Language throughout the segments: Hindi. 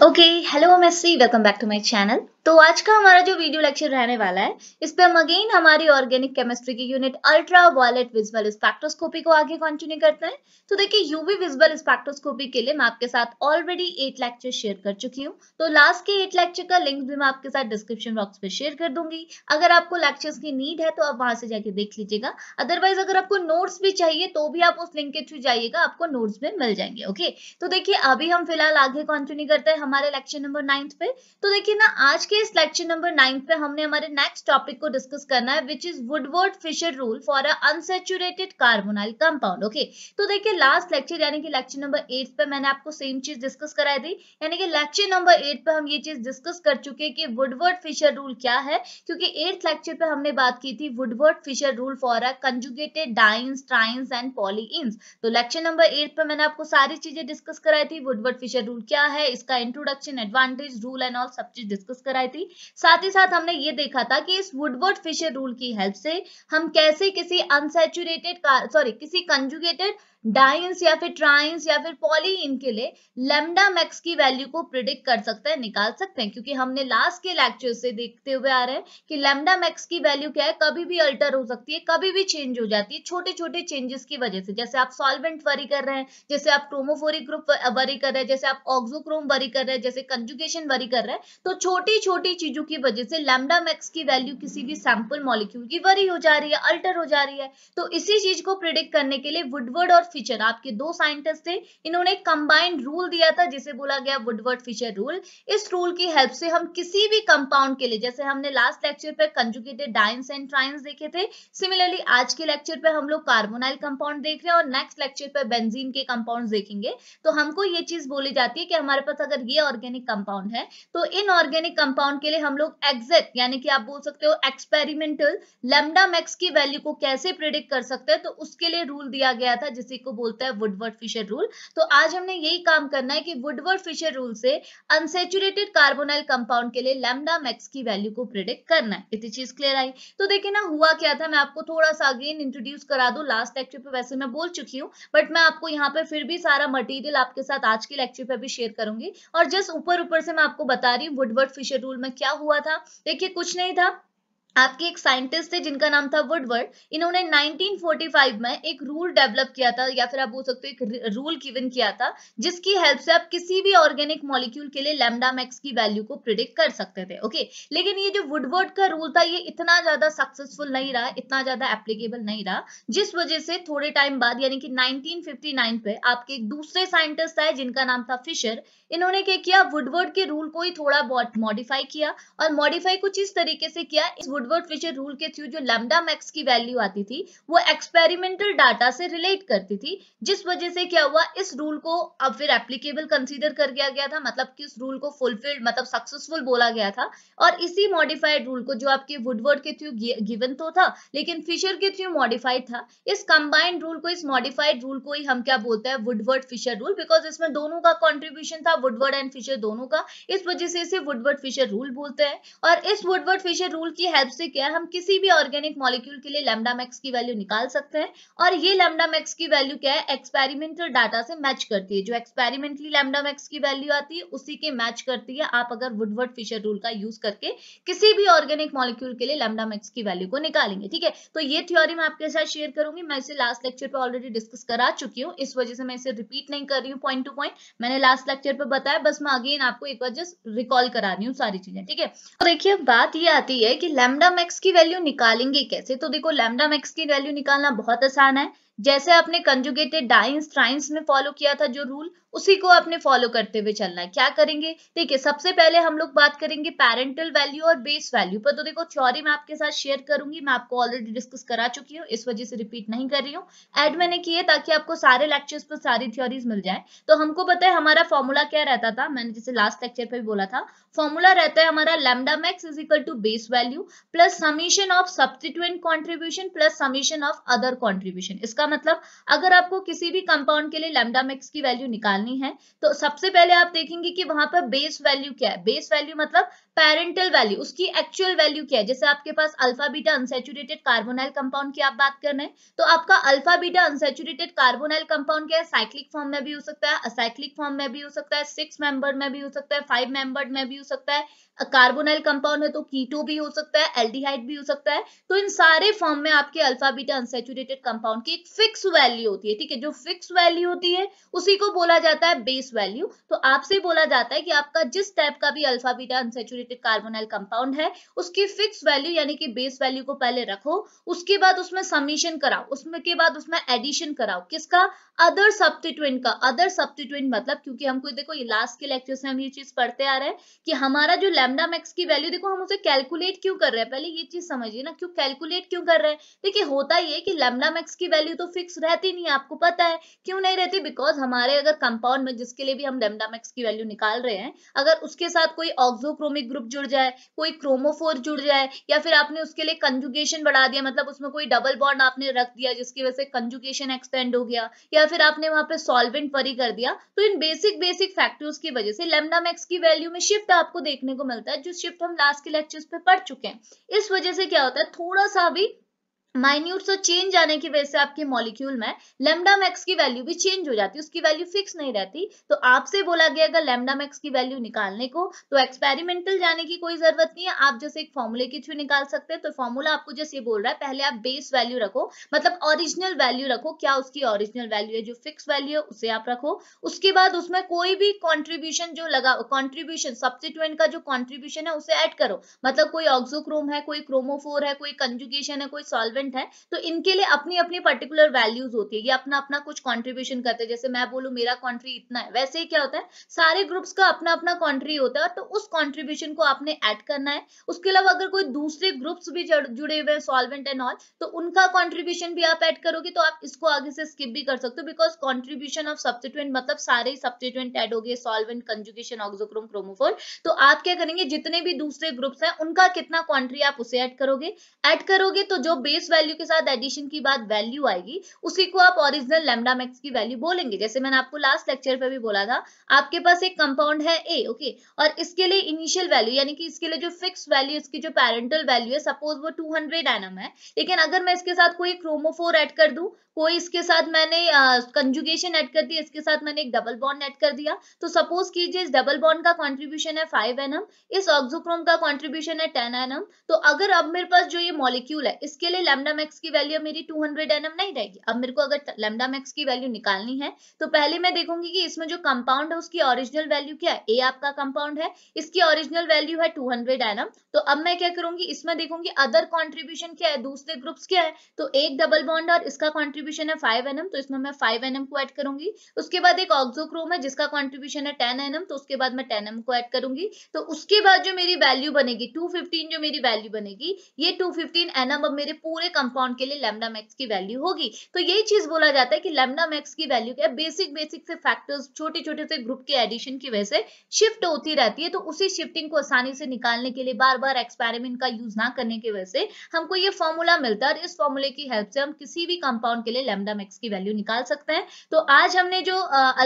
Okay, hello MSC, welcome back to my channel. तो आज का हमारा जो वीडियो लेक्चर रहने वाला है इस पर हम अगेन हमारी ऑर्गेनिक केमिस्ट्री की unit ultraviolet visible spectroscopy को आगे कंटिन्यू करते हैं तो देखिए यूवी विजबल स्पेक्ट्रोस्कोपी के लिए मैं आपके साथ ऑलरेडी एट लेक्चर शेयर कर चुकी हूँ तो लास्ट के एट लेक्चर का लिंक भी मैं आपके साथ डिस्क्रिप्शन बॉक्स में शेयर कर दूंगी अगर आपको लेक्चर्स की नीड है तो आप वहां से जाके देख लीजिएगा अदरवाइज अगर आपको नोट्स भी चाहिए तो भी आप उस लिंक के थ्रू जाइएगा आपको नोट्स में मिल जाएंगे ओके तो देखिये अभी हम फिलहाल आगे कॉन्टिन्यू करते हैं हमारे लेक्चर नंबर नाइन्थ पे तो देखिये ना आज के इस लेक्चर नंबर नाइन पे हमने हमारे नेक्स्ट टॉपिक को डिस्कस करना है which is Woodward Fisher rule for a unsaturated carbonyl compound okay तो देखिए लास्ट लेक्चर यानी कि लेक्चर नंबर एट पे मैंने आपको सेम चीज डिस्कस कराई थी यानी कि लेक्चर नंबर एट पे हम ये चीज डिस्कस कर चुके हैं कि वुडवर्ड फिशर रूल क्या है क्योंकि एट्थ लेक्चर पे हमने बात की थी Woodward Fisher rule for a conjugated dienes trienes and polyenes तो लेक्चर नंबर एट पे मैंने आपको सारी चीजें डिस्कस कराई थी वुडवर्ड फिशर रूल क्या है इसका introduction advantage rule and all सब चीज डिस्कस कराई थी साथ ही साथ हमने ये देखा था कि इस वुडवर्ड फिशर रूल की हेल्प से हम कैसे किसी अनसेचुरेटेड सॉरी किसी कंजुगेटेड डाइंस या फिर ट्राइंस या फिर पॉलीइन के लिए लेमडा मैक्स की वैल्यू को प्रिडिक्ट कर सकते हैं निकाल सकते हैं क्योंकि हमने लास्ट के लेक्चर से देखते हुए आ रहे हैं कि लेमडा मैक्स की वैल्यू क्या है कभी भी अल्टर हो सकती है कभी भी चेंज हो जाती है छोटे छोटे चेंजेस की वजह से जैसे आप सॉल्वेंट वरी कर रहे हैं जैसे आप क्रोमोफोरिक ग्रुप वरी कर रहे हैं जैसे आप ऑक्जोक्रोम वरी कर रहे हैं जैसे कंजुकेशन वरी कर रहे हैं तो छोटी छोटी चीजों की वजह से लेमडा मैक्स की वैल्यू किसी भी सैंपल मॉलिक्यूल की वरी हो जा रही है अल्टर हो जा रही है तो इसी चीज को प्रिडिक्ट करने के लिए वुडवर्ड और फिशर आपके दो साइंटिस्ट थे इन्होंने कंबाइंड रूल दिया था जिसे बोला गया वुडवर्ड फिशर रूल इस रूल की हेल्प से हम किसी भी कंपाउंड के लिए जैसे हमने लास्ट लेक्चर पे कंजुकेटेड डाइन्स एंड ट्राइन्स देखे थे सिमिलरली आज के लेक्चर पे हम लोग कार्बोनाइल कंपाउंड देख रहे हैं और नेक्स्ट लेक्चर पे बेंजीन के कंपाउंड देखेंगे तो हमको ये चीज बोली जाती है कि हमारे पास अगर ये ऑर्गेनिक कंपाउंड है तो इन ऑर्गेनिक कंपाउंड के लिए हम लोग एग्जेक्ट यानी कि आप बोल सकते हो एक्सपेरिमेंटल लेमडा मैक्स की वैल्यू को कैसे प्रिडिक्ट कर सकते हैं तो उसके लिए रूल दिया गया था जिसे को बोलता है वुडवर्ड फिशर रूल तो आज हमने यही काम करना है कि वुडवर्ड फिशर रूल से अनसेचुरेटेड कार्बोनाइल कंपाउंड के लिए लेमडा मैक्स की वैल्यू को प्रिडिक्ट करना है इतनी चीज क्लियर आई तो देखिए ना हुआ क्या था मैं आपको थोड़ा सा अगेन इंट्रोड्यूस करा दू लास्ट लेक्चर पे वैसे मैं बोल चुकी हूँ बट मैं आपको यहाँ पर फिर भी सारा मटीरियल आपके साथ आज के लेक्चर पर भी शेयर करूंगी और जस्ट ऊपर ऊपर से मैं आपको बता रही हूँ वुडवर्ड फिशर रूल में क्या हुआ था देखिए कुछ नहीं था आपके एक साइंटिस्ट थे जिनका नाम था वुडवर्ड इन्होंने 1945 में एक रूल डेवलप किया था या फिर आप बोल सकते हो एक रूल गिवन किया था जिसकी हेल्प से आप किसी भी ऑर्गेनिक मॉलिक्यूल के लिए लेमडा मैक्स की वैल्यू को प्रिडिक्ट कर सकते थे ओके लेकिन ये जो वुडवर्ड का रूल था ये इतना ज्यादा सक्सेसफुल नहीं रहा इतना ज्यादा एप्लीकेबल नहीं रहा जिस वजह से थोड़े टाइम बाद यानी कि नाइनटीन पे आपके एक दूसरे साइंटिस्ट आए जिनका नाम था फिशर इन्होंने क्या किया वुडवर्ड के रूल को ही थोड़ा बहुत मॉडिफाई किया और मॉडिफाई कुछ इस तरीके से किया इस वुड वुडवर्ड फिशर रूल के थ्रू जो लैम्डा मैक्स की वैल्यू आती थी वो एक्सपेरिमेंटल डाटा से रिलेट करती थी जिस वजह से क्या हुआ इस रूल को अब फिर एप्लीकेबल कंसीडर कर गया गया था मतलब कि इस रूल को फुलफिल्ड मतलब सक्सेसफुल बोला गया था और इसी मॉडिफाइड रूल को जो आपके वुडवर्ड के थ्रू गिवन तो था लेकिन फिशर के थ्रू मॉडिफाइड था इस कंबाइंड रूल को इस मॉडिफाइड रूल को ही हम क्या बोलते हैं वुडवर्ड फिशर रूल बिकॉज इसमें दोनों का कॉन्ट्रीब्यूशन था वुडवर्ड एंड फिशर दोनों का इस वजह से इसे वुडवर्ड फिशर रूल बोलते हैं और इस वुडवर्ड फिशर रूल की हेल्प हेल्प से क्या है हम किसी भी ऑर्गेनिक मॉलिक्यूल के लिए लेमडा मैक्स की वैल्यू निकाल सकते हैं और ये लेमडा मैक्स की वैल्यू क्या है एक्सपेरिमेंटल डाटा से मैच करती है जो एक्सपेरिमेंटली लेमडा मैक्स की वैल्यू आती है उसी के मैच करती है आप अगर वुडवर्ड फिशर रूल का यूज करके किसी भी ऑर्गेनिक मॉलिक्यूल के लिए लेमडा मैक्स की वैल्यू को निकालेंगे ठीक है तो ये थ्योरी मैं आपके साथ शेयर करूंगी मैं इसे लास्ट लेक्चर पर ऑलरेडी डिस्कस करा चुकी हूँ इस वजह से मैं इसे रिपीट नहीं कर रही हूँ पॉइंट टू पॉइंट मैंने लास्ट लेक्चर पर बताया बस मैं अगेन आपको एक बार जस्ट रिकॉल करा रही हूँ सारी चीजें ठीक है तो देखिए बात ये आती है कि लेमडा लैमडा मैक्स की वैल्यू निकालेंगे कैसे तो देखो लैमडा मैक्स की वैल्यू निकालना बहुत आसान है जैसे आपने कंजुगेटेड डाइंस ट्राइंस में फॉलो किया था जो रूल उसी को आपने फॉलो करते हुए चलना है क्या करेंगे देखिए सबसे पहले हम लोग बात करेंगे पेरेंटल वैल्यू और बेस वैल्यू पर तो देखो थ्योरी मैं आपके साथ शेयर करूंगी मैं आपको ऑलरेडी डिस्कस करा चुकी हूँ इस वजह से रिपीट नहीं कर रही हूँ एड मैंने की है ताकि आपको सारे लेक्चर्स पर सारी थ्योरीज मिल जाए तो हमको पता है हमारा फॉर्मूला क्या रहता था मैंने जैसे लास्ट लेक्चर पर भी बोला था फॉर्मूला रहता है हमारा lambda max is equal to base value plus summation of substituent contribution plus summation of other contribution इसका मतलब अगर आपको किसी भी कंपाउंड के लिए लेमडा मैक्स की वैल्यू निकालनी बनानी है तो सबसे पहले आप देखेंगे कि वहां पर बेस वैल्यू क्या है बेस वैल्यू मतलब पेरेंटल वैल्यू उसकी एक्चुअल वैल्यू क्या है जैसे आपके पास alpha beta unsaturated carbonyl compound की आप बात कर रहे हैं तो आपका alpha beta unsaturated carbonyl compound क्या है साइक्लिक फॉर्म में भी हो सकता है असाइक्लिक फॉर्म में भी हो सकता है सिक्स मेंबर में भी हो सकता है फाइव मेंबर में भी हो सकता है कार्बोनाइल कंपाउंड है तो कीटो भी हो सकता है एल्डिहाइड भी हो सकता है तो इन सारे फॉर्म में आपके अल्फा बीटा अनसेचुरेटेड कंपाउंड की एक फिक्स वैल्यू होती है ठीक है जो फिक्स वैल्यू होती है उसी को बोला जाता है बेस वैल्यू तो आपसे बोला जाता है कि आपका जिस टाइप का भी alpha beta unsaturated carbonyl compound है उसकी फिक्स वैल्यू यानी कि बेस वैल्यू को पहले रखो उसके बाद उसमें समीशन कराओ उसमें के बाद उसमें एडिशन कराओ किसका अदर सब्सटीट्यूएंट का अदर सब्सटीट्यूएंट मतलब क्योंकि हमको देखो ये लास्ट के लेक्चर से हम ये चीज पढ़ते आ रहे हैं कि हमारा जो लैमडा मैक्स की वैल्यू देखो हम उसे कैलकुलेट क्यों कर रहे हैं पहले ये चीज समझिए ना क्यों कैलकुलेट क्यों कर रहे हैं देखिए होता ही है कि लैमडा मैक्स की वैल्यू तो फिक्स रहती नहीं है आपको पता है क्यों नहीं रहती बिकॉज हमारे अगर कंपाउंड में जिसके लिए भी हम लैमडा मैक्स की वैल्यू निकाल रहे हैं अगर उसके साथ कोई ऑक्सोक्रोमिक ग्रुप जुड़ जाए कोई क्रोमोफोर जुड़ जाए या फिर आपने उसके लिए कंजुगेशन बढ़ा दिया मतलब उसमें कोई डबल बॉन्ड आपने रख दिया जिसकी वजह से कंजुगेशन एक्सटेंड हो गया या फिर आपने वहां पर सॉल्वेंट परी कर दिया तो इन बेसिक बेसिक फैक्टर्स की वजह से लेमडा मैक्स की वैल्यू में शिफ्ट आपको देखने को मिल निकलता है जो शिफ्ट हम लास्ट के लेक्चर्स पे पढ़ चुके हैं इस वजह से क्या होता है थोड़ा सा भी माइन्यूट सा चेंज आने की वजह से आपके मॉलिक्यूल में लेमडा मैक्स की वैल्यू भी चेंज हो जाती है उसकी वैल्यू फिक्स नहीं रहती तो आपसे बोला गया अगर लेमडा मैक्स की वैल्यू निकालने को तो एक्सपेरिमेंटल जाने की कोई जरूरत नहीं है आप जैसे एक फॉर्मूले के थ्रू निकाल सकते हैं तो फॉर्मूला आपको जैसे ये बोल रहा है पहले आप बेस वैल्यू रखो मतलब ऑरिजिनल वैल्यू रखो क्या उसकी ऑरिजिनल वैल्यू है जो फिक्स वैल्यू है उसे आप रखो उसके बाद उसमें कोई भी कॉन्ट्रीब्यूशन जो लगा कॉन्ट्रीब्यूशन सब्सिट्यूएंट का जो कॉन्ट्रीब्यूशन है उसे एड करो मतलब कोई ऑक्सोक्रोम है कोई क्रोमोफोर है कोई कंजुगेशन है कोई सॉल्व सर्वेंट है तो इनके लिए अपनी अपनी पर्टिकुलर वैल्यूज होती है ये अपना अपना कुछ कॉन्ट्रीब्यूशन करते हैं जैसे मैं बोलू मेरा कॉन्ट्री इतना है वैसे ही क्या होता है सारे ग्रुप्स का अपना अपना कॉन्ट्री होता है तो उस कॉन्ट्रीब्यूशन को आपने एड करना है उसके अलावा अगर कोई दूसरे ग्रुप्स भी जुड़े हुए हैं सॉल्वेंट एंड ऑल तो उनका कॉन्ट्रीब्यूशन भी आप एड करोगे तो आप इसको आगे से स्किप भी कर सकते हो बिकॉज कॉन्ट्रीब्यूशन ऑफ सब्सिटेंट मतलब सारे ही सब्सिट्यूएंट एड हो गए सॉल्वेंट कंजुकेशन ऑक्सोक्रोम क्रोमोफोर तो आप क्या करेंगे जितने भी दूसरे ग्रुप्स हैं उनका कितना कॉन्ट्री आप उसे ऐड करोगे ऐड करोगे तो जो बेस वैल्यू के साथ एडिशन की बात वैल्यू आएगी उसी को आप ओरिजिनल लेमडा मैक्स की वैल्यू बोलेंगे जैसे मैंने आपको लास्ट लेक्चर पे भी बोला था आपके पास एक कंपाउंड है ए ओके और इसके लिए इनिशियल वैल्यू यानी कि इसके लिए जो फिक्स वैल्यू इसकी जो पेरेंटल वैल्यू है सपोज वो टू हंड्रेड एनम है लेकिन अगर मैं इसके साथ कोई क्रोमोफोर एड कर दू कोई इसके साथ मैंने कंजुगेशन एड कर दिया इसके साथ मैंने एक डबल बॉन्ड एड कर दिया तो सपोज कीजिए इस डबल बॉन्ड का कॉन्ट्रीब्यूशन है फाइव एनम इस ऑक्सोक्रोम का कॉन्ट्रीब्यूशन है टेन एनम तो अगर अब मेरे पास जो ये मॉलिक्यूल है इसके लिए लेमडा मैक्स की वैल्यू मेरी 200 हंड्रेड एनएम नहीं रहेगी अब मेरे को अगर लेमडा मैक्स की वैल्यू निकालनी है तो पहले मैं देखूंगी कि इसमें जो कंपाउंड है उसकी ओरिजिनल वैल्यू क्या है ए आपका कंपाउंड है इसकी ओरिजिनल वैल्यू है 200 हंड्रेड एनएम तो अब मैं क्या करूंगी इसमें देखूंगी अदर कॉन्ट्रीब्यूशन क्या है दूसरे ग्रुप्स क्या है तो एक डबल बॉन्ड और इसका कॉन्ट्रीब्यूशन है फाइव एनएम तो इसमें मैं फाइव एनएम को एड करूंगी उसके बाद एक ऑक्सोक्रोम है जिसका कॉन्ट्रीब्यूशन है टेन एनएम तो उसके बाद मैं टेन एम को एड करूंगी तो उसके बाद जो मेरी वैल्यू बनेगी टू जो मेरी वैल्यू बनेगी ये टू फिफ्टीन एनएम अब मेरे पूरे पूरे कंपाउंड के लिए लेमडा मैक्स की वैल्यू होगी तो यही चीज बोला जाता है कि लेमडा मैक्स की वैल्यू क्या बेसिक बेसिक से फैक्टर्स छोटे छोटे से ग्रुप के एडिशन की वजह से शिफ्ट होती रहती है तो उसी शिफ्टिंग को आसानी से निकालने के लिए बार बार एक्सपेरिमेंट का यूज ना करने की वजह से हमको ये फॉर्मूला मिलता है और इस फॉर्मूले की हेल्प से हम किसी भी कंपाउंड के लिए लेमडा मैक्स की वैल्यू निकाल सकते हैं तो आज हमने जो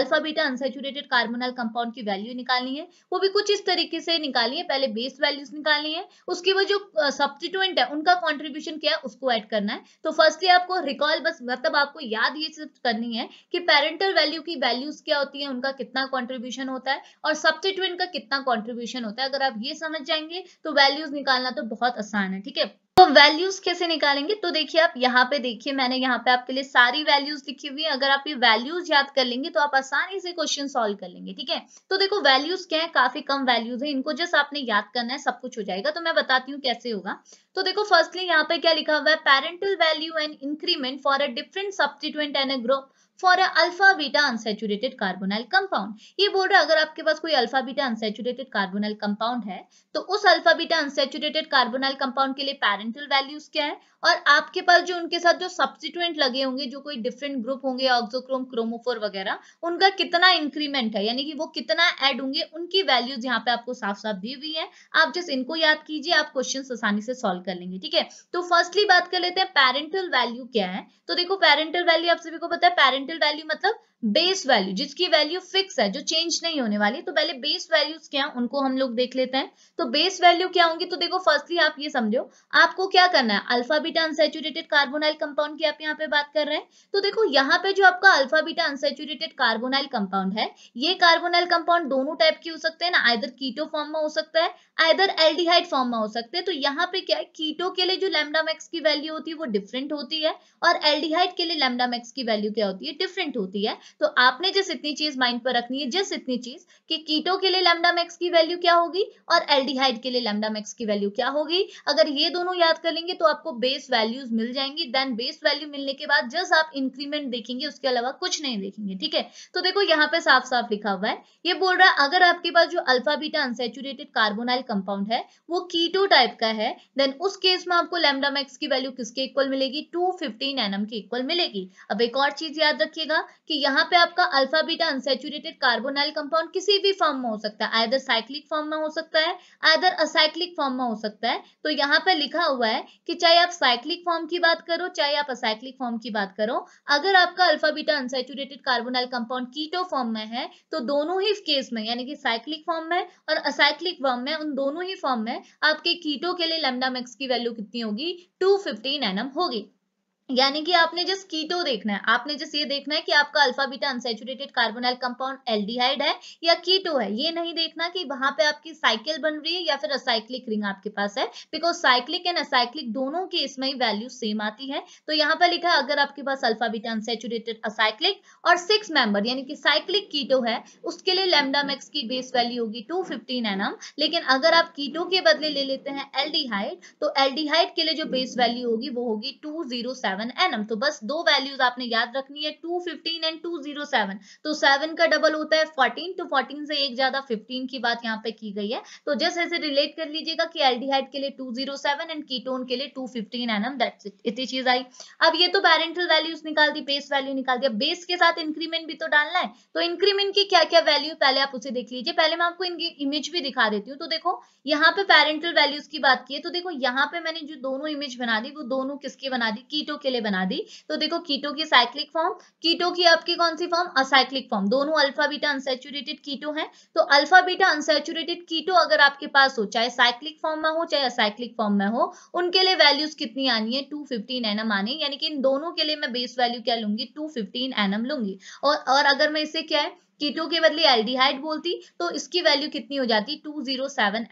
अल्फाबीटा अनसेचुरेटेड कार्बोनल कंपाउंड की वैल्यू निकालनी है वो भी कुछ इस तरीके से निकालनी है पहले बेस वैल्यूज निकालनी है उसके बाद जो सब्सटीट्यूएंट है उनका कॉन्ट्रीब्यूशन क्या है उसको ऐड करना है तो फर्स्टली आपको रिकॉल बस मतलब आपको याद ये चीज करनी है कि पेरेंटल वैल्यू की वैल्यूज क्या होती है उनका कितना कॉन्ट्रीब्यूशन होता है और सब्सिट्यूंट का कितना कॉन्ट्रीब्यूशन होता है अगर आप ये समझ जाएंगे तो वैल्यूज निकालना तो बहुत आसान है ठीक है तो वैल्यूज कैसे निकालेंगे तो देखिए आप यहाँ पे देखिए मैंने यहाँ पे आपके लिए सारी वैल्यूज लिखी हुई है अगर आप ये वैल्यूज याद कर लेंगे तो आप आसानी से क्वेश्चन सॉल्व कर लेंगे ठीक है तो देखो वैल्यूज क्या है काफी कम वैल्यूज है इनको जस्ट आपने याद करना है सब कुछ हो जाएगा तो मैं बताती हूँ कैसे होगा तो देखो फर्स्टली यहाँ पे क्या लिखा हुआ है parental value and increment for a different substituent and a group for alpha beta unsaturated carbonyl compound ये बोल रहा है अगर आपके पास कोई alpha beta unsaturated carbonyl compound है तो उस alpha beta unsaturated carbonyl compound के लिए पेरेंटल वैल्यूज क्या है और आपके पास जो उनके साथ जो सब्सिट्यूएंट लगे होंगे जो कोई डिफरेंट ग्रुप होंगे ऑक्सोक्रोम क्रोमोफोर वगैरह उनका कितना इंक्रीमेंट है यानी कि वो कितना ऐड होंगे उनकी वैल्यूज यहाँ पे आपको साफ साफ दी हुई है आप जस्ट इनको याद कीजिए आप क्वेश्चन आसानी से सॉल्व कर लेंगे ठीक है तो फर्स्टली बात कर लेते हैं पेरेंटल वैल्यू क्या है तो देखो पेरेंटल वैल्यू आप सभी को पता है पेरेंटल वैल्यू मतलब बेस वैल्यू जिसकी वैल्यू फिक्स है जो चेंज नहीं होने वाली तो पहले बेस वैल्यूज क्या है उनको हम लोग देख लेते हैं तो बेस वैल्यू क्या होंगी तो देखो फर्स्टली आप ये समझो आपको क्या करना है अल्फाबीटा अनसेचुरेटेड कार्बोनाइल कंपाउंड की आप यहाँ पे बात कर रहे हैं तो देखो यहाँ पे जो आपका अल्फाबीटा अनसेचुरेटेड कार्बोनाइल कंपाउंड है ये कार्बोनाइल कंपाउंड दोनों टाइप के हो सकते हैं ना आइधर कीटो फॉर्म में हो सकता है आइधर एल्डीहाइड फॉर्म में हो सकते हैं तो यहाँ पे क्या है कीटो के लिए जो लेमडा मैक्स की वैल्यू होती है वो डिफरेंट होती है और एल्डीहाइड के लिए लेमडा मैक्स की वैल्यू क्या होती है डिफरेंट होती है तो आपने जिस इतनी चीज माइंड पर रखनी है जिस इतनी चीज कि कीटो के लिए लेमडा मैक्स की वैल्यू क्या होगी और एल्डिहाइड के लिए लेमडा मैक्स की वैल्यू क्या होगी अगर ये दोनों याद कर लेंगे तो आपको बेस वैल्यूज मिल जाएंगी देन बेस वैल्यू मिलने के बाद जस्ट आप इंक्रीमेंट देखेंगे उसके अलावा कुछ नहीं देखेंगे ठीक है तो देखो यहाँ पे साफ साफ लिखा हुआ है ये बोल रहा है अगर आपके पास जो अल्फाबीटा अनसेचुरेटेड कार्बोनाइल कंपाउंड है वो कीटो टाइप का है देन उस केस में आपको लेमडा मैक्स की वैल्यू किसके इक्वल मिलेगी टू फिफ्टीन एनएम के इक्वल मिलेगी अब एक और चीज याद रखिएगा कि यहाँ यहाँ पे आपका alpha beta unsaturated carbonyl compound किसी भी फॉर्म में हो सकता है आयदर साइक्लिक फॉर्म में हो सकता है आयदर असाइक्लिक फॉर्म में हो सकता है तो यहाँ पे लिखा हुआ है कि चाहे आप साइक्लिक फॉर्म की बात करो चाहे आप असाइक्लिक फॉर्म की बात करो अगर आपका alpha beta unsaturated carbonyl compound keto form में है तो दोनों ही केस में यानी कि साइक्लिक फॉर्म में और असाइक्लिक फॉर्म में उन दोनों ही फॉर्म में आपके कीटो के लिए लेमडामेक्स की वैल्यू कितनी होगी टू फिफ्टीन एनम होगी यानी कि आपने जस्ट कीटो देखना है आपने जस्ट ये देखना है कि आपका alpha beta unsaturated carbonyl compound aldehyde है या कीटो है ये नहीं देखना कि वहां पे आपकी साइकिल बन रही है या फिर असाइक्लिक रिंग आपके पास है बिकॉज साइक्लिक एंड असाइक्लिक दोनों के इसमें ही वैल्यू सेम आती है तो यहाँ पर लिखा है अगर आपके पास अल्फा बीटा अनसेचुरेटेड असाइक्लिक और सिक्स मेंबर यानी कि साइक्लिक कीटो है उसके लिए लेमडा मैक्स की बेस वैल्यू होगी टू फिफ्टीन एम लेकिन अगर आप कीटो के बदले ले लेते हैं एल्डिहाइड तो एल्डिहाइड के लिए जो बेस वैल्यू होगी वो होगी two zero seven seven N तो बस दो वैल्यूज आपने याद रखनी है two fifteen and two zero seven तो सेवन का डबल होता है फोर्टीन तो फोर्टीन से एक ज्यादा फिफ्टीन की बात यहाँ पे की गई है तो जस्ट ऐसे रिलेट कर लीजिएगा कि एल्डिहाइड के लिए two zero seven and ketone के लिए टू फिफ्टीन एनम दैट्स इतनी चीज आई अब ये तो पेरेंटल वैल्यूज निकाल दी बेस वैल्यू निकाल दिया बेस के साथ इंक्रीमेंट भी तो डालना है तो इंक्रीमेंट की क्या क्या वैल्यू पहले आप उसे देख लीजिए पहले मैं आपको इनकी इमेज भी दिखा देती हूँ तो देखो यहाँ पे पेरेंटल वैल्यूज की बात की है तो देखो यहाँ पे मैंने जो दोनों इमेज बना दी वो दोनों किसकी बना दी कीटो के लिए बना दी तो देखो कीटो की साइक्लिक फॉर्म कीटो की आपकी कौन सी फॉर्म असाइक्लिक फॉर्म दोनों अल्फा बीटा अनसेचुरेटेड कीटो हैं तो अल्फा बीटा अनसेचुरेटेड कीटो अगर आपके पास हो चाहे साइक्लिक फॉर्म में हो चाहे असाइक्लिक फॉर्म में हो उनके लिए वैल्यूज कितनी आनी है टू फिफ्टीन एनम आनी यानी कि इन दोनों के लिए मैं बेस वैल्यू क्या लूंगी टू फिफ्टीन एनम लूंगी और, और अगर मैं इसे क्या है कीटो के बदले एल्डिहाइड बोलती तो इसकी वैल्यू कितनी हो जाती 207 जीरो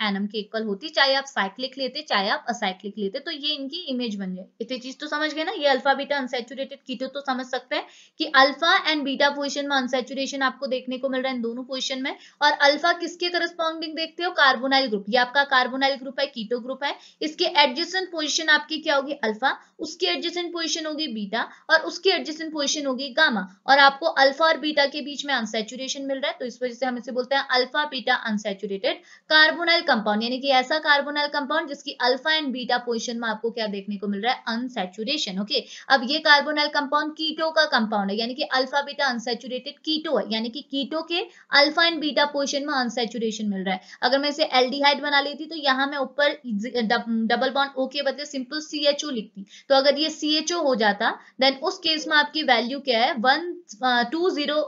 एनम के इक्वल होती चाहे आप साइक्लिक लेते चाहे आप असाइक्लिक लेते तो ये इनकी इमेज बन जाए इतनी चीज तो समझ गए ना ये अल्फा बीटा अनसेचुरेटेड कीटो तो समझ सकते हैं कि अल्फा एंड बीटा पोजिशन में अनसेचुरेशन आपको देखने को मिल रहा है इन दोनों पोजिशन में और अल्फा किसके करस्पॉन्डिंग देखते हो कार्बोनाइल ग्रुप ये आपका कार्बोनाइल ग्रुप है कीटो ग्रुप है इसके एडजेसेंट पोजिशन आपकी क्या होगी अल्फा उसकी एडजेसेंट पोजिशन होगी बीटा और उसकी एडजेसेंट पोजिशन होगी गामा और आपको अल्फा और बीटा के बीच में अनसेचुरेट सेचुरेशन मिल रहा है तो इस वजह से हम इसे बोलते हैं alpha beta unsaturated carbonyl compound यानी कि ऐसा कार्बोनाइल कंपाउंड जिसकी अल्फा एंड बीटा पोजिशन में आपको क्या देखने को मिल रहा है अनसेचुरेशन ओके अब ये कार्बोनाइल कंपाउंड कीटो का कंपाउंड है यानी कि अल्फा बीटा अनसेचुरेटेड कीटो है यानी कि कीटो के अल्फा एंड बीटा पोजिशन में अनसेचुरेशन मिल रहा है अगर मैं इसे एल्डिहाइड बना लेती तो यहाँ मैं ऊपर डबल बॉन्ड ओके बदले सिंपल सी लिखती तो अगर ये सी हो जाता देन उस केस में आपकी वैल्यू क्या है one two zero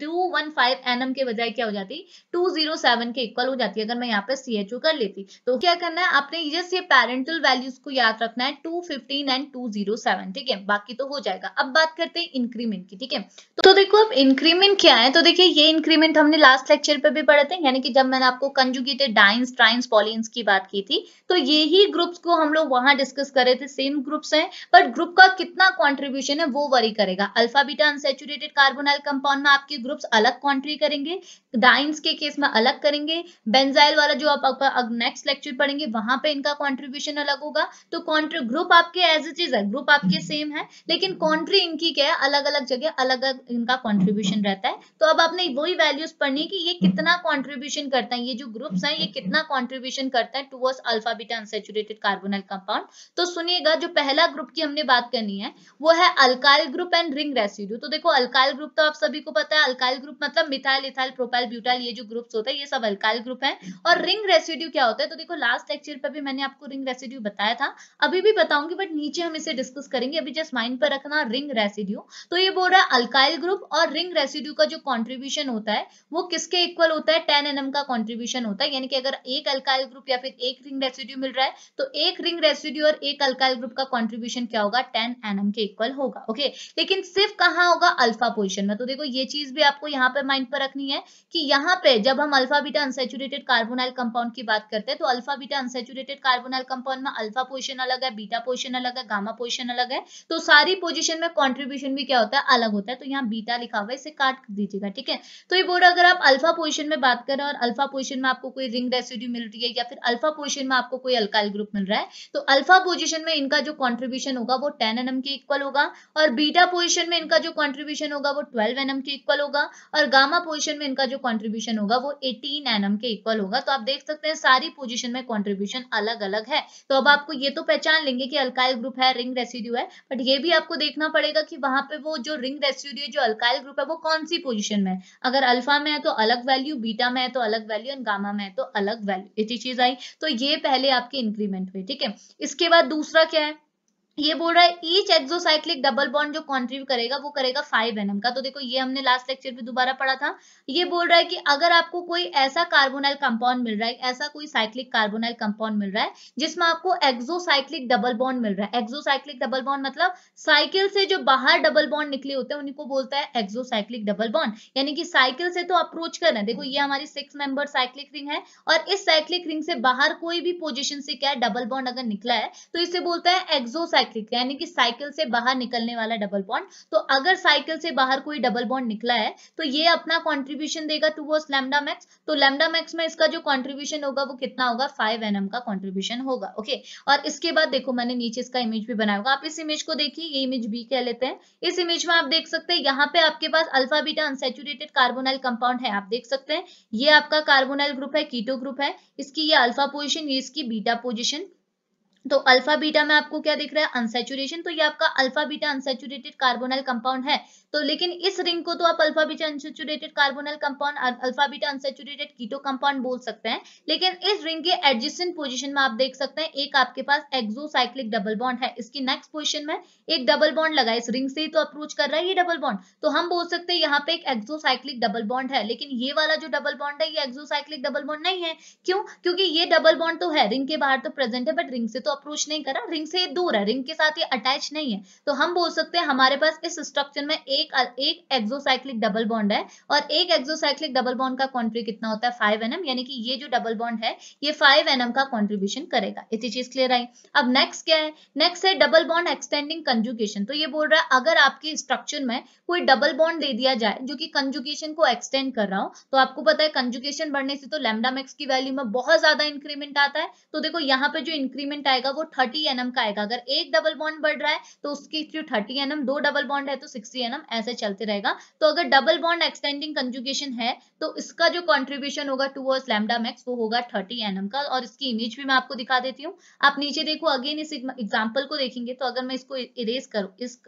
two one five nm के बजाय क्या हो जाती टू जीरो सेवन के इक्वल हो जाती है अगर मैं यहाँ पे सी एच ओ कर लेती तो क्या करना है आपने जस्ट ये पेरेंटल वैल्यूज को याद रखना है two fifteen and two zero seven ठीक है बाकी तो हो जाएगा अब बात करते हैं इंक्रीमेंट की ठीक है तो, तो देखो अब इंक्रीमेंट क्या है तो देखिए ये इंक्रीमेंट हमने लास्ट लेक्चर पे भी पढ़े थे यानी कि जब मैंने आपको कंजुगेटेड डाइन्स ट्राइन्स पॉलिन्स की बात की थी तो ये ही ग्रुप्स को हम लोग वहां डिस्कस कर रहे थे सेम ग्रुप्स हैं पर ग्रुप का कितना कॉन्ट्रीब्यूशन है वो वरी करेगा alpha beta unsaturated acid carbonyl compound में आपके ग्रुप्स अलग क्वांट्री करेंगे डाइन्स के केस में अलग करेंगे बेंजाइल वाला जो आप, नेक्स्ट लेक्चर पढ़ेंगे वहां पे इनका कॉन्ट्रीब्यूशन अलग होगा तो कॉन्ट्री ग्रुप आपके एज इट इज है ग्रुप आपके सेम है लेकिन कॉन्ट्री इनकी क्या है अलग अलग जगह अलग अलग इनका कॉन्ट्रीब्यूशन रहता है तो अब आपने वही वैल्यूज पढ़नी कि ये कितना कॉन्ट्रीब्यूशन करता है ये जो ग्रुप्स हैं ये कितना कॉन्ट्रीब्यूशन करता है towards alpha beta unsaturated carbonyl compound तो सुनिएगा जो पहला ग्रुप की हमने बात करनी है वो है alkyl group and ring residue तो देखो अल्का अल्काइल ग्रुप तो आप सभी को पता है अल्काइल ग्रुप मतलब मिथाइल इथाइल प्रोपाइल ब्यूटाइल ये जो ग्रुप्स होते हैं ये सब अल्काइल ग्रुप हैं और रिंग रेसिड्यू क्या होता है तो देखो लास्ट लेक्चर पर भी मैंने आपको रिंग रेसिड्यू बताया था अभी भी बताऊंगी बट नीचे हम इसे डिस्कस करेंगे अभी जस्ट माइंड पर रखना रिंग रेसिड्यू तो ये बोल रहा है अल्काइल ग्रुप और रिंग रेसिड्यू का जो कॉन्ट्रीब्यूशन होता है वो किसके इक्वल होता है टेन एनएम का कॉन्ट्रीब्यूशन होता है यानी कि अगर एक अल्काइल ग्रुप या फिर एक रिंग रेसिड्यू मिल रहा है तो एक रिंग रेसिड्यू और एक अल्काइल ग्रुप का कॉन्ट्रीब्यूशन क्या होगा टेन एनएम के इक्वल होगा ओके लेकिन सिर्फ कहाँ होगा अल्फा अल्फा पोजिशन में तो देखो ये चीज भी आपको यहाँ पे माइंड पर रखनी है कि यहाँ पे जब हम alpha beta unsaturated carbonyl compound की बात करते हैं तो alpha beta unsaturated carbonyl compound में अल्फा पोजिशन अलग है बीटा पोजिशन अलग है गामा पोजिशन अलग है तो सारी पोजिशन में कॉन्ट्रीब्यूशन भी क्या होता है अलग होता है तो यहाँ बीटा लिखा हुआ है इसे काट दीजिएगा ठीक है तो ये बोर्ड अगर आप अल्फा पोजिशन में बात करें और अल्फा पोजिशन में आपको कोई रिंग रेसिड्यू मिल रही है या फिर अल्फा पोजिशन में आपको कोई अल्काइल ग्रुप मिल रहा है तो अल्फा पोजिशन में इनका जो कॉन्ट्रीब्यूशन होगा वो टेन एनएम के इक्वल होगा और बीटा पोजिशन में इनका जो कॉन्ट्रीब्यूशन पोजिशन होगा वो ट्वेल्व एनएम के इक्वल होगा और गामा पोजिशन में इनका जो कॉन्ट्रीब्यूशन होगा वो एटीन एनएम के इक्वल होगा तो आप देख सकते हैं सारी पोजिशन में कॉन्ट्रीब्यूशन अलग अलग है तो अब आपको ये तो पहचान लेंगे कि अल्काइल ग्रुप है रिंग रेसिड्यू है बट ये भी आपको देखना पड़ेगा कि वहां पे वो जो रिंग रेसिड्यू जो अल्काइल ग्रुप है वो कौन सी पोजिशन में है अगर अल्फा में है तो अलग वैल्यू बीटा में है तो अलग वैल्यू एंड गामा में है तो अलग वैल्यू ये चीज आई तो ये पहले आपके इंक्रीमेंट हुए ठीक है इसके बाद दूसरा क्या है ये बोल रहा है ईच एक्सोसाइक्लिक डबल बॉन्ड जो कॉन्ट्रीब्यूट करेगा वो करेगा फाइव एनएम का तो देखो ये हमने लास्ट लेक्चर में दोबारा पढ़ा था ये बोल रहा है कि अगर आपको कोई ऐसा कार्बोनाइल कंपाउंड मिल रहा है ऐसा कोई साइक्लिक कार्बोनाइल कंपाउंड मिल रहा है जिसमें आपको एक्सोसाइक्लिक डबल बॉन्ड मिल रहा है एक्सोसाइक्लिक डबल बॉन्ड मतलब साइकिल से जो बाहर डबल बॉन्ड निकले होते हैं उनको बोलता है एक्सोसाइक्लिक डबल बॉन्ड यानी कि साइकिल से तो अप्रोच कर रहे देखो ये हमारी सिक्स मेंबर साइक्लिक रिंग है और इस साइक्लिक रिंग से बाहर कोई भी पोजिशन से क्या है डबल बॉन्ड अगर निकला है तो इसे बोलता है एक्सोसाइक्लिक साइक्लिक यानी कि साइकिल से बाहर निकलने वाला डबल बॉन्ड तो अगर साइकिल से बाहर कोई डबल बॉन्ड निकला है तो ये अपना कॉन्ट्रीब्यूशन देगा टू वर्स लेमडा मैक्स तो लेमडा मैक्स में इसका जो कॉन्ट्रीब्यूशन होगा वो कितना होगा फाइव एनएम का कॉन्ट्रीब्यूशन होगा ओके और इसके बाद देखो मैंने नीचे इसका इमेज भी बनाया होगा आप इस इमेज को देखिए ये इमेज बी कह लेते हैं इस इमेज में आप देख सकते हैं यहाँ पे आपके पास alpha beta unsaturated carbonyl compound है आप देख सकते हैं ये आपका कार्बोनाइल ग्रुप है कीटो ग्रुप है इसकी ये अल्फा पोजिशन ये इसकी बीटा पोजिशन तो अल्फा बीटा में आपको क्या दिख रहा है अनसेचुरेशन तो ये आपका alpha beta unsaturated carbonyl compound है तो लेकिन इस रिंग को तो आप alpha beta unsaturated carbonyl compound alpha beta unsaturated keto compound बोल सकते हैं लेकिन इस रिंग के एडजस्टेंट पोजीशन में आप देख सकते हैं एक आपके पास एक्सोसाइक्लिक डबल बॉन्ड है इसकी नेक्स्ट पोजीशन में एक डबल बॉन्ड लगा इस रिंग से ही तो अप्रोच कर रहा है ये डबल बॉन्ड तो हम बोल सकते हैं यहाँ पे एक एक्सोसाइक्लिक डबल बॉन्ड है लेकिन ये वाला जो डबल बॉन्ड है ये एक्सोसाइक्लिक डबल बॉन्ड नहीं है क्यों क्योंकि ये डबल बॉन्ड तो है रिंग के बाहर तो प्रेजेंट है बट रिंग से तो अप्रोच नहीं करा रिंग से दूर है रिंग के साथ ये अटैच नहीं है तो हम बोल सकते हैं हमारे पास इस स्ट्रक्चर में एक एक एक एक्सोसाइक्लिक डबल बॉन्ड है और एक एक्सोसाइक्लिक डबल बॉन्ड का कॉन्ट्री कितना होता है फाइव एनएम यानी कि ये जो डबल बॉन्ड है ये फाइव एनएम का कॉन्ट्रीब्यूशन करेगा इतनी चीज क्लियर आई अब नेक्स्ट क्या है नेक्स्ट है डबल बॉन्ड एक्सटेंडिंग कंजुकेशन तो ये बोल रहा है अगर आपके स्ट्रक्चर में कोई डबल बॉन्ड दे दिया जाए जो कि कंजुकेशन को एक्सटेंड कर रहा हो तो आपको पता है कंजुकेशन बढ़ने से तो लेमडा मैक्स की वैल्यू में बहुत ज्यादा इंक्रीमेंट आता है तो देखो यहाँ पे जो इंक्रीमेंट आएगा वो थर्टी एनएम का आएगा अगर एक डबल बॉन्ड बढ़ रहा है तो उसकी थ्रू थर्टी एनएम दो डबल बॉन्ड है तो सिक्सटी एनएम ऐसे चलते रहेगा तो अगर डबल बॉन्ड एक्सटेंडिंग कंजुकेशन है तो इसका जो कॉन्ट्रीब्यूशन होगा टूवर्ड्स लैमडा मैक्स वो होगा थर्टी एन का और इसकी इमेज भी मैं आपको दिखा देती हूँ आप नीचे देखो अगेन इस एग्जाम्पल को देखेंगे तो अगर मैं इसको इरेज e- करूँ इस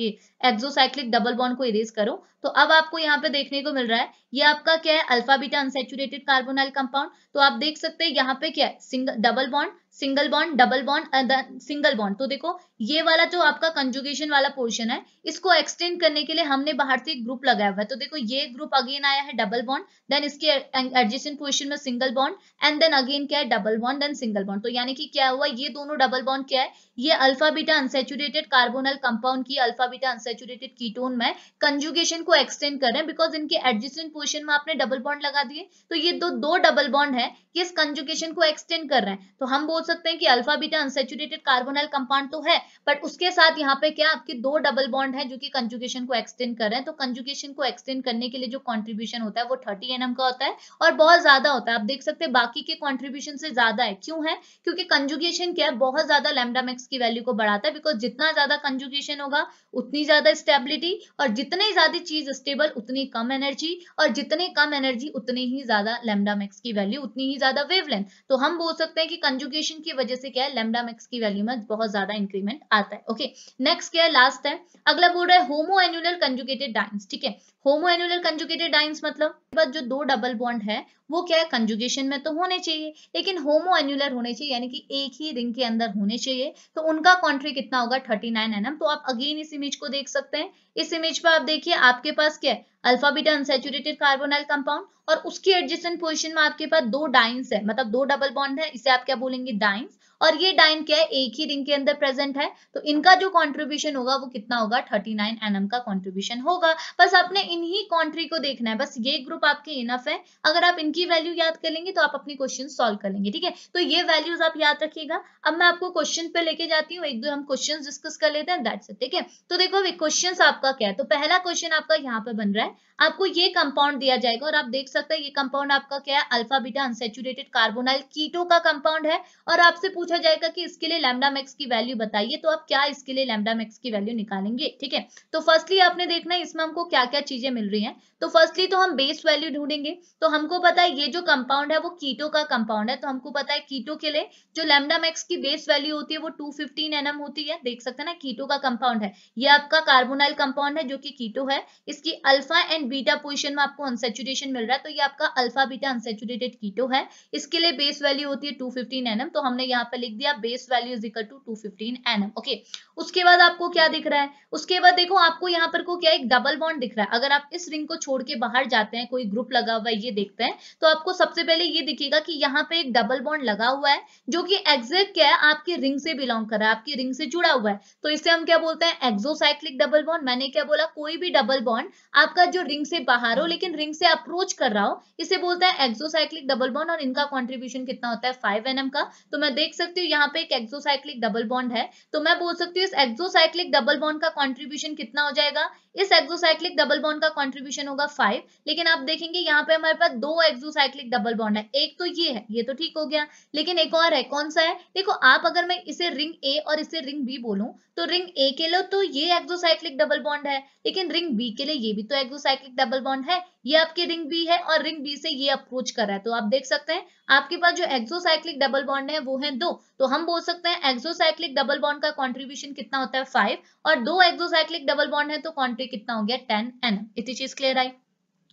ये एक्सोसाइक्लिक डबल बॉन्ड को इरेज करूँ तो अब आपको यहाँ पे देखने को मिल रहा है ये आपका क्या है alpha beta unsaturated carbonyl compound तो आप देख सकते हैं यहाँ पे क्या है single double bond single bond double bond single bond तो देखो ये वाला जो आपका कंजुगेशन वाला पोर्शन है इसको एक्सटेंड करने के लिए हमने बाहर से एक ग्रुप लगाया हुआ है तो देखो ये ग्रुप अगेन आया है डबल बॉन्ड देन इसके एडजेसेंट अं, पोर्शन में single bond and then again क्या है double bond then single bond तो यानी कि क्या हुआ ये दोनों डबल बॉन्ड क्या है ये alpha beta unsaturated carbonyl compound की अल्फा बीटा अनसेचुरेटेड कीटोन में कंजुगेशन को एक्सटेंड कर रहे हैं बिकॉज इनके एडजस्टेंट पोजिशन में आपने डबल बॉन्ड लगा दिए तो ये दो दो डबल बॉन्ड है ये इस कंजुगेशन को एक्सटेंड कर रहे हैं तो हम बोल सकते हैं कि alpha beta unsaturated carbonyl compound तो है बट उसके साथ यहाँ पे क्या आपके दो डबल बॉन्ड है जो कि कंजुगेशन को एक्सटेंड कर रहे हैं तो कंजुगेशन को एक्सटेंड करने के लिए जो कॉन्ट्रीब्यूशन होता है वो थर्टी एन का होता है और बहुत ज्यादा होता है आप देख सकते हैं बाकी के कॉन्ट्रीब्यूशन से ज्यादा है क्यों है क्योंकि कंजुगेशन क्या है बहुत ज्यादा लेमडामेक्स की वैल्यू को बढ़ाता है बिकॉज जितना ज्यादा कंजुगेशन होगा उतनी ज्यादा स्टेबिलिटी और जितने ज्यादा चीज स्टेबल उतनी कम एनर्जी और जितने कम एनर्जी उतनी ही ज्यादा लेमडा मैक्स की वैल्यू उतनी ही ज्यादा वेवलेंथ तो हम बोल सकते हैं कि कंजुगेशन की वजह से क्या है लेमडा मैक्स की वैल्यू में बहुत ज्यादा इंक्रीमेंट आता है ओके नेक्स्ट क्या है लास्ट है अगला बोल रहा है होमो एनुलर कंजुगेटेड डाइन्स ठीक है होमो एनुलर कंजुगेटेड डाइन्स मतलब जो दो डबल बॉन्ड है वो क्या है कंजुगेशन में तो होने चाहिए लेकिन होमो एन्युलर होने चाहिए यानी कि एक ही रिंग के अंदर होने चाहिए तो उनका कॉन्ट्री कितना होगा थर्टी नाइन एम तो आप अगेन इस इमेज को देख सकते हैं इस इमेज पर आप देखिए आपके पास क्या है अल्फाबीटा अनसेचुरेटेड कार्बोनाइल कंपाउंड और उसकी एडजस्टेंट पोजिशन में आपके पास दो डाइन्स है मतलब दो डबल बॉन्ड है इसे आप क्या बोलेंगे डाइन्स और ये डाइन क्या है एक ही रिंग के अंदर प्रेजेंट है तो इनका जो कॉन्ट्रीब्यूशन होगा वो कितना होगा थर्टी नाइन एनम का कॉन्ट्रीब्यूशन होगा बस आपने इन्हीं कॉन्ट्री को देखना है बस ये ग्रुप आपके इनफ है अगर आप इनकी वैल्यू याद कर लेंगे तो आप अपने क्वेश्चन सोल्व कर लेंगे ठीक है तो ये वैल्यूज आप याद रखिएगा अब मैं आपको क्वेश्चन पे लेके जाती हूँ एक दो हम क्वेश्चन डिस्कस कर लेते हैं दैट्स ठीक है तो देखो क्वेश्चन आपका क्या है तो पहला क्वेश्चन आपका यहाँ पर बन रहा है आपको ये कंपाउंड दिया जाएगा और आप देख सकते हैं ये कंपाउंड आपका क्या है alpha beta unsaturated carbonyl keto का कंपाउंड है और आपसे पूछ पूछा जाएगा कि इसके लिए लैमडा मैक्स की वैल्यू बताइए तो आप क्या इसके लिए लैमडा मैक्स की वैल्यू निकालेंगे ठीक है तो फर्स्टली आपने देखना है इसमें हमको क्या क्या चीजें मिल रही है तो फर्स्टली तो हम बेस वैल्यू ढूंढेंगे तो हमको पता है ये जो कंपाउंड है वो कीटो का कंपाउंड है तो हमको पता है कीटो के लिए जो लैमडा मैक्स की बेस वैल्यू होती है वो टू फिफ्टीन होती है देख सकते हैं ना कीटो का कंपाउंड है ये आपका कार्बोनाइल कंपाउंड है जो कि कीटो है इसकी अल्फा एंड बीटा पोजिशन में आपको अनसेचुरेशन मिल रहा है तो ये आपका अल्फा बीटा अनसेचुरेटेड कीटो है इसके लिए बेस वैल्यू होती है टू फिफ्टीन तो हमने यहाँ पर लिख दिया base value is equal to two fifteen n okay उसके बाद आपको क्या दिख रहा है उसके बाद देखो आपको यहाँ पर को क्या एक डबल बॉन्ड दिख रहा है अगर आप इस रिंग को छोड़ के बाहर जाते हैं कोई ग्रुप लगा हुआ है ये देखते हैं तो आपको सबसे पहले ये दिखेगा कि यहाँ पे एक डबल बॉन्ड लगा हुआ है जो कि एग्जैक्ट क्या है आपकी रिंग से बिलोंग कर रहा है आपकी रिंग से जुड़ा हुआ है तो इसे हम क्या बोलते हैं एक्सोसाइक्लिक डबल बॉन्ड मैंने क्या बोला कोई भी डबल बॉन्ड आपका जो रिंग से बाहर हो लेकिन रिंग से अप्रोच कर रहा हो इसे बोलते हैं एक्सोसाइक्लिक डबल बॉन्ड और इनका कॉन्ट्रीब्यूशन कितना होता है फाइव एनएम का तो मैं देख सकते हो यहाँ पे एक एक्सोसाइक्लिक डबल बॉन्ड है तो मैं बोल सकती हूँ इस एक्सोसाइक्लिक डबल बॉन्ड का कॉन्ट्रीब्यूशन कितना हो जाएगा इस एक्सोसाइक्लिक डबल बॉन्ड का कॉन्ट्रीब्यूशन होगा फाइव लेकिन आप देखेंगे यहाँ पे हमारे पास दो एक्सोसाइक्लिक डबल बॉन्ड है एक तो ये है ये तो ठीक हो गया लेकिन एक और है कौन सा है देखो आप अगर मैं इसे रिंग ए और इसे रिंग बी बोलू तो रिंग ए के लिए तो ये एक्सोसाइक्लिक डबल बॉन्ड है लेकिन रिंग बी के लिए ये भी तो एक्सोसाइक्लिक डबल बॉन्ड है ये आपकी रिंग बी है और रिंग बी से ये अप्रोच कर रहा है तो आप देख सकते हैं आपके पास जो एक्सोसाइक्लिक डबल बॉन्ड है वो है दो तो हम बोल सकते हैं एक्सोसाइक्लिक डबल बॉन्ड का कॉन्ट्रीब्यूशन कितना होता है फाइव और दो एक्सोसाइक्लिक डबल बॉन्ड है तो कॉन्ट्री कितना हो गया टेन एन इतनी चीज क्लियर आई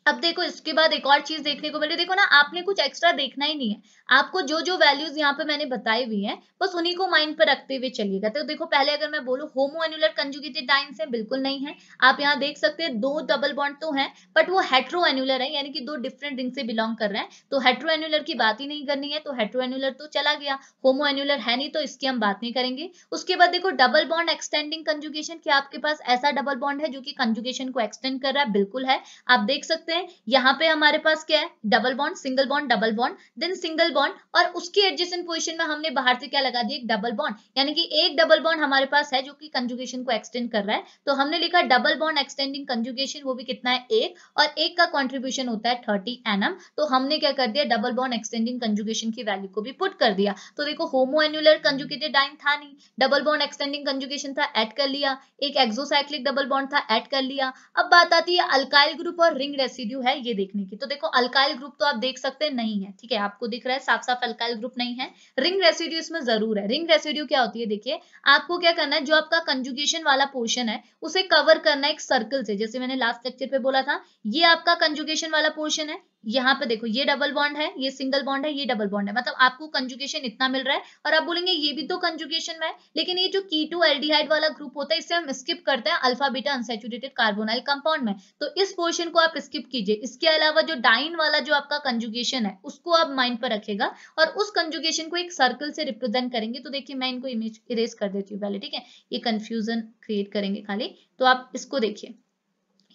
अब देखो इसके बाद एक और चीज देखने को मिली देखो ना आपने कुछ एक्स्ट्रा देखना ही नहीं है आपको जो जो वैल्यूज यहाँ पे मैंने बताई हुई हैं बस उन्हीं को माइंड पर रखते हुए चलिएगा तो देखो पहले अगर मैं बोलू होमो एनुलर कंजुगेटेड डाइन है बिल्कुल नहीं है आप यहाँ देख सकते हैं दो डबल बॉन्ड तो है बट वो हेट्रो एनुलर है यानी कि दो डिफरेंट रिंग से बिलोंग कर रहे हैं तो हेट्रो एनुलर की बात ही नहीं करनी है तो हेट्रो एनुलर तो चला गया होमो एनुलर है नहीं तो इसकी हम बात नहीं करेंगे उसके बाद देखो डबल बॉन्ड एक्सटेंडिंग कंजुगेशन क्या आपके पास ऐसा डबल बॉन्ड है जो कि कंजुगेशन को एक्सटेंड कर रहा है बिल्कुल है आप देख सकते हैं है यहाँ पे हमारे पास क्या है double bond single bond double bond then single bond और उसकी एडजेसेंट पोजिशन में हमने बाहर से क्या लगा दिया डबल बॉन्ड यानी कि एक डबल बॉन्ड हमारे पास है जो कि कंजुगेशन को एक्सटेंड कर रहा है तो हमने लिखा डबल बॉन्ड एक्सटेंडिंग कंजुगेशन वो भी कितना है एक और एक का कॉन्ट्रीब्यूशन होता है थर्टी एन तो हमने क्या कर दिया डबल बॉन्ड एक्सटेंडिंग कंजुगेशन की वैल्यू को भी पुट कर दिया तो देखो होमो एन्युलर कंजुकेटेड डाइन था नहीं डबल बॉन्ड एक्सटेंडिंग कंजुगेशन था एड कर लिया एक एक्सोसाइक्लिक डबल बॉन्ड था एड कर लिया अब बात आती है अल्काइल ग्रुप और रिंग रेसिड रेसिड्यू है ये देखने की तो देखो अल्काइल ग्रुप तो आप देख सकते हैं नहीं है ठीक है आपको दिख रहा है साफ साफ अल्काइल ग्रुप नहीं है रिंग रेसिड्यू इसमें जरूर है रिंग रेसिड्यू क्या होती है देखिए आपको क्या करना है जो आपका कंजुगेशन वाला पोर्शन है उसे कवर करना है एक सर्कल से जैसे मैंने लास्ट लेक्चर पे बोला था ये आपका कंजुगेशन वाला पोर्शन है यहाँ पे देखो ये डबल बॉन्ड है ये सिंगल बॉन्ड है ये डबल बॉन्ड है मतलब आपको कंजुकेशन इतना मिल रहा है और आप बोलेंगे ये भी तो कंजुकेशन में है लेकिन ये जो की टू एलडीहाइड वाला ग्रुप होता है इससे हम स्किप करते हैं alpha beta unsaturated carbonyl compound में तो इस पोर्शन को आप स्किप कीजिए इसके अलावा जो डाइन वाला जो आपका कंजुकेशन है उसको आप माइंड पर रखेगा और उस कंजुकेशन को एक सर्कल से रिप्रेजेंट करेंगे तो देखिए मैं इनको इमेज इरेज कर देती हूँ पहले ठीक है ये कंफ्यूजन क्रिएट करेंगे खाली तो आप इसको देखिए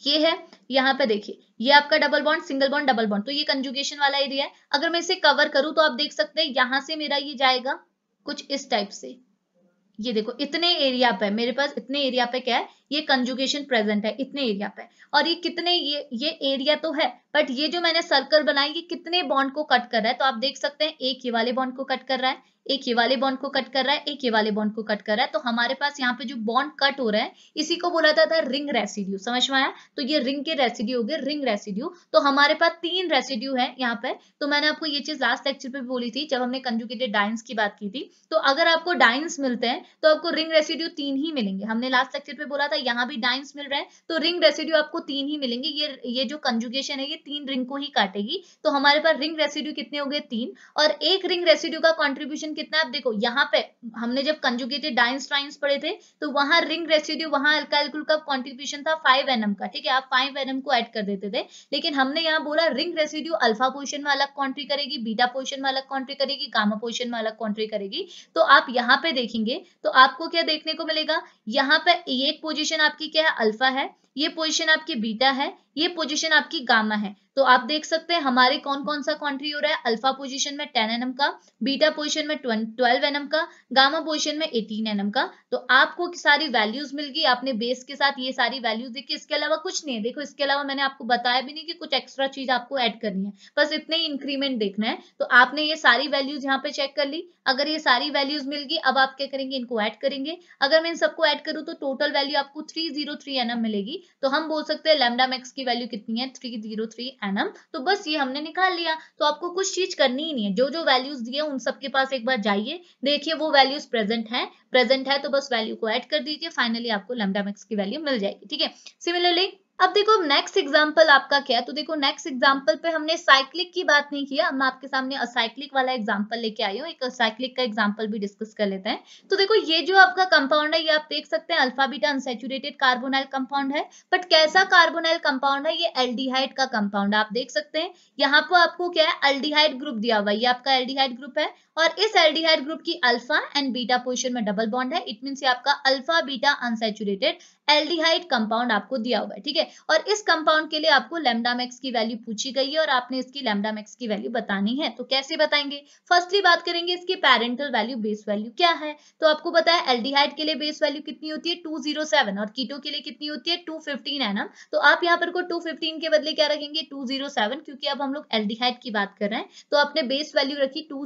ये है यहाँ पे देखिए ये आपका double bond single bond double bond तो ये कंजुगेशन वाला एरिया है अगर मैं इसे कवर करूं तो आप देख सकते हैं यहां से मेरा ये जाएगा कुछ इस टाइप से ये देखो इतने एरिया पे मेरे पास इतने एरिया पे क्या है ये कंजुगेशन प्रेजेंट है इतने एरिया पे और ये कितने ये ये एरिया तो है बट ये जो मैंने सर्कल बनाई ये कितने बॉन्ड को कट कर रहा है तो आप देख सकते हैं एक ये वाले बॉन्ड को कट कर रहा है एक ये वाले बॉन्ड को कट कर रहा है एक ये वाले बॉन्ड को कट कर रहा है तो हमारे पास यहाँ पे जो बॉन्ड कट हो रहा है इसी को बोला जाता है रिंग रेसिड्यू समझ में आया तो ये रिंग के रेसिड्यू हो गए रिंग रेसिड्यू तो हमारे पास तीन रेसिड्यू है यहाँ पे तो मैंने आपको ये चीज लास्ट लेक्चर पे बोली थी जब हमने कंजुकेटेड डाइन्स की बात की थी तो अगर आपको डाइन्स मिलते हैं तो आपको रिंग रेसिड्यू तीन ही मिलेंगे हमने लास्ट लेक्चर पे बोला था यहाँ भी डाइम्स मिल रहा है तो रिंग रेसिड्यू आपको तीन ही मिलेंगे ये ये जो कंजुगेशन है ये तीन रिंग को ही काटेगी तो हमारे पास रिंग रेसिड्यू कितने हो गए तीन और एक रिंग रेसिड्यू का कॉन्ट्रीब्यूशन कितना आप देखो यहाँ पे हमने जब कंजुगेटेड डाइन्स ट्राइन्स पढ़े थे तो वहां रिंग रेसिड्यू वहां अल्काइल का कॉन्ट्रीब्यूशन था फाइव एनम का ठीक है आप फाइव एनम को एड कर देते थे लेकिन हमने यहाँ बोला रिंग रेसिड्यू अल्फा पोजिशन में अलग कॉन्ट्री करेगी बीटा पोजिशन में अलग कॉन्ट्री करेगी गामा पोजिशन में अलग कॉन्ट्री करेगी तो आप यहाँ पे देखेंगे तो आपको क्या देखने को मिलेगा यहाँ पे एक पोजिशन पोजीशन आपकी क्या है अल्फा है ये पोजीशन आपकी बीटा है ये पोजीशन आपकी गामा है तो आप देख सकते हैं हमारे कौन कौन सा कॉन्ट्री हो रहा है अल्फा पोजीशन में टेन एनएम का बीटा पोजीशन में ट्वेल्व एनएम का गामा पोजीशन में एटीन एनएम का तो आपको सारी वैल्यूज मिल गई आपने बेस के साथ ये सारी वैल्यूज देखी इसके अलावा कुछ नहीं है देखो इसके अलावा मैंने आपको बताया भी नहीं कि कुछ एक्स्ट्रा चीज आपको एड करनी है बस इतने ही इंक्रीमेंट देखना है तो आपने ये सारी वैल्यूज यहाँ पे चेक कर ली अगर ये सारी वैल्यूज मिल गई अब आप क्या करेंगे इनको एड करेंगे अगर मैं इन सबको एड करूँ तो टोटल वैल्यू आपको थ्री जीरो थ्री एनम मिलेगी तो हम बोल सकते हैं लेमडा मैक्स की की वैल्यू कितनी है थ्री जीरो थ्री एनम तो बस ये हमने निकाल लिया तो आपको कुछ चीज करनी ही नहीं है जो जो वैल्यूज दिए उन सबके पास एक बार जाइए देखिए वो वैल्यूज प्रेजेंट है प्रेजेंट है तो बस वैल्यू को एड कर दीजिए फाइनली आपको लेमडामेक्स की वैल्यू मिल जाएगी ठीक है सिमिलरली अब देखो नेक्स्ट एग्जाम्पल आपका क्या है तो देखो नेक्स्ट एग्जाम्पल पे हमने साइक्लिक की बात नहीं किया हम आपके सामने असाइक्लिक वाला एग्जाम्पल लेके आई हूँ एक साइक्लिक का एग्जाम्पल भी डिस्कस कर लेते हैं तो देखो ये जो आपका कंपाउंड है ये आप देख सकते हैं अल्फाबीटा अनसेचुरेटेड कार्बोनाइल कंपाउंड है बट कैसा कार्बोनाइल कंपाउंड है ये एल्डीहाइड का कंपाउंड आप देख सकते हैं यहाँ पर आपको क्या है अल्डीहाइड ग्रुप दिया हुआ ये आपका एल्डीहाइड ग्रुप है और इस एल्डिहाइड ग्रुप की अल्फा एंड बीटा पोजिशन में डबल बॉन्ड है इट मीन आपका alpha beta unsaturated aldehyde compound आपको दिया हुआ है ठीक है और इस कंपाउंड के लिए आपको लेमडामेक्स की वैल्यू पूछी गई है और आपने इसकी लेमडामेक्स की वैल्यू बतानी है तो कैसे बताएंगे फर्स्टली बात करेंगे इसकी पेरेंटल वैल्यू बेस वैल्यू क्या है तो आपको बताया एल्डिहाइड के लिए बेस वैल्यू कितनी होती है टू और कीटो के लिए कितनी होती है टू है ना तो आप यहाँ पर टू फिफ्टीन के बदले क्या रखेंगे टू क्योंकि अब हम लोग एल्डीहाइड की बात कर रहे हैं तो आपने बेस वैल्यू रखी टू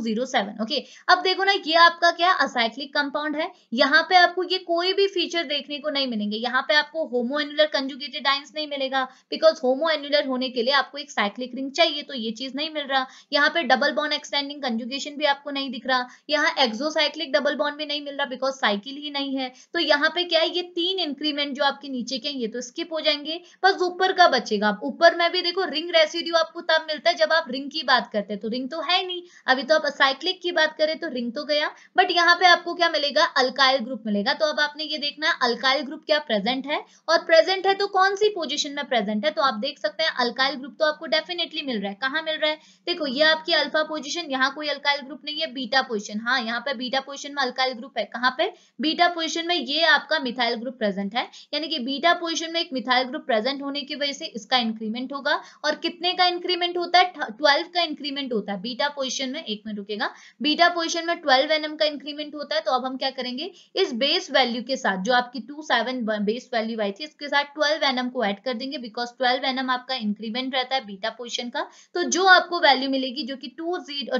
ओके अब देखो ना ये आपका क्या असाइक्लिक कंपाउंड है यहाँ पे आपको ये कोई भी फीचर देखने को नहीं मिलेंगे यहाँ पे आपको होमो एनुलर कंजुगेटेड आइंस नहीं मिलेगा बिकॉज होमो एनुलर होने के लिए आपको एक साइक्लिक रिंग चाहिए तो ये चीज नहीं मिल रहा यहाँ पे डबल बॉन्ड एक्सटेंडिंग कंजुगेशन भी आपको नहीं दिख रहा यहाँ एक्सोसाइक्लिक डबल बॉन्ड भी नहीं मिल रहा बिकॉज साइकिल ही नहीं है तो यहाँ पे क्या है ये तीन इंक्रीमेंट जो आपके नीचे के ये तो स्किप हो जाएंगे बस ऊपर का बचेगा ऊपर में भी देखो रिंग रेसिड्यू आपको तब मिलता है जब आप रिंग की बात करते हैं तो रिंग तो है नहीं अभी तो आप साइक्लिक की बात करें तो रिंग तो गया बट यहाँ पे आपको क्या मिलेगा अल्काइल ग्रुप मिलेगा तो अब आपने ये देखना है अल्काइल ग्रुप क्या प्रेजेंट है और प्रेजेंट है तो कौन सी पोजिशन में प्रेजेंट है तो आप देख सकते हैं अल्काइल ग्रुप तो आपको डेफिनेटली मिल रहा है कहाँ मिल रहा है देखो ये आपकी अल्फा पोजिशन यहाँ कोई अल्काइल ग्रुप नहीं है बीटा पोजिशन हाँ यहाँ पे बीटा पोजिशन में अल्काइल ग्रुप है कहाँ पे बीटा पोजिशन में ये आपका मिथाइल ग्रुप प्रेजेंट है यानी कि बीटा पोजिशन में एक मिथाइल ग्रुप प्रेजेंट होने की वजह से इसका इंक्रीमेंट होगा और कितने का इंक्रीमेंट होता है ट्वेल्व का इंक्रीमेंट होता है बीटा पोजिशन में एक मिनट रुकेगा बीटा पोजिशन में ट्वेल्व एनएम का इंक्रीमेंट होता है तो अब हम क्या करेंगे इस बेस वैल्यू के साथ जो आपकी टू सेवन बेस वैल्यू आई थी इसके साथ ट्वेल्व एनएम को एड कर देंगे बिकॉज ट्वेल्व एनएम आपका इंक्रीमेंट रहता है बीटा पोजिशन का तो जो आपको वैल्यू मिलेगी जो कि टू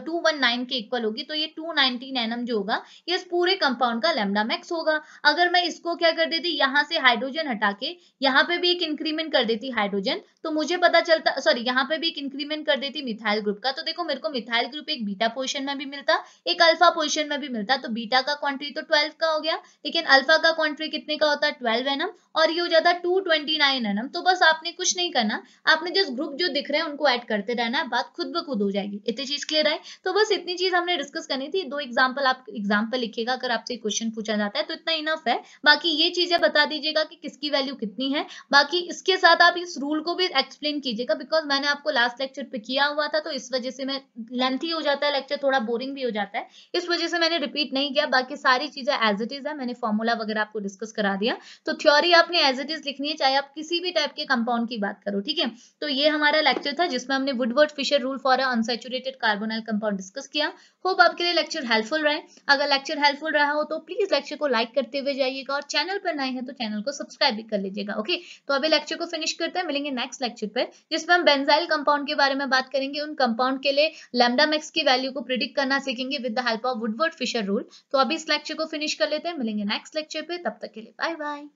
टू वन नाइन के इक्वल होगी तो ये टू नाइनटीन एम जो होगा ये इस पूरे कंपाउंड का लेमडा मैक्स होगा अगर मैं इसको क्या कर देती यहाँ से हाइड्रोजन हटा के यहाँ पे भी एक इंक्रीमेंट कर देती हाइड्रोजन तो मुझे पता चलता सॉरी यहाँ पे भी एक इंक्रीमेंट कर देती मिथाइल ग्रुप का तो देखो मेरे को मिथाइल ग्रुप एक बीटा पोजिशन में भी मिलता मिलता एक अल्फा पोजिशन में भी मिलता तो बीटा का क्वांटिटी तो ट्वेल्व का हो गया लेकिन अल्फा का क्वांटिटी कितने का होता है ट्वेल्व एनम और ये हो जाता है टू ट्वेंटी नाइन एनम तो बस आपने कुछ नहीं करना आपने जिस ग्रुप जो दिख रहे हैं उनको ऐड करते रहना है बात खुद ब खुद हो जाएगी इतनी चीज क्लियर आई तो बस इतनी चीज हमने डिस्कस करनी थी दो एग्जाम्पल आप एग्जाम्पल लिखेगा अगर आपसे क्वेश्चन पूछा जाता है तो इतना इनफ है बाकी ये चीजें बता दीजिएगा कि किसकी वैल्यू कितनी है बाकी इसके साथ आप इस रूल को भी एक्सप्लेन कीजिएगा बिकॉज मैंने आपको लास्ट लेक्चर पे किया हुआ था तो इस वजह से मैं लेंथी हो जाता है लेक्चर थोड़ा बोरिंग भी हो जाता है इस वजह से मैंने रिपीट नहीं किया बाकी सारी चीजें एज इट इज है मैंने फॉर्मूला वगैरह आपको डिस्कस करा दिया तो थ्योरी आपने एज इट इज लिखनी है चाहे आप किसी भी टाइप के कंपाउंड की बात करो ठीक है तो ये हमारा लेक्चर था जिसमें हमने Woodward Fisher rule for unsaturated carbonyl compound discuss किया होप आपके लिए लेक्चर हेल्पफुल रहे अगर लेक्चर हेल्पफुल रहा हो तो प्लीज लेक्चर को लाइक करते हुए जाइएगा और चैनल पर नए हैं तो चैनल को सब्सक्राइब भी कर लीजिएगा ओके तो अभी लेक्चर को फिनिश करते हैं मिलेंगे नेक्स्ट लेक्चर पर जिसमें हम बेंजाइल कंपाउंड के बारे में बात करेंगे उन कंपाउंड के लिए लेमडामेक्स की वैल्यू को प्रिडिक्ट करना सीखेंगे with the help of Woodward Fisher rule तो अभी इस लेक्चर को फिनिश कर लेते हैं मिलेंगे नेक्स्ट लेक्चर पे तब तक के लिए बाय बाय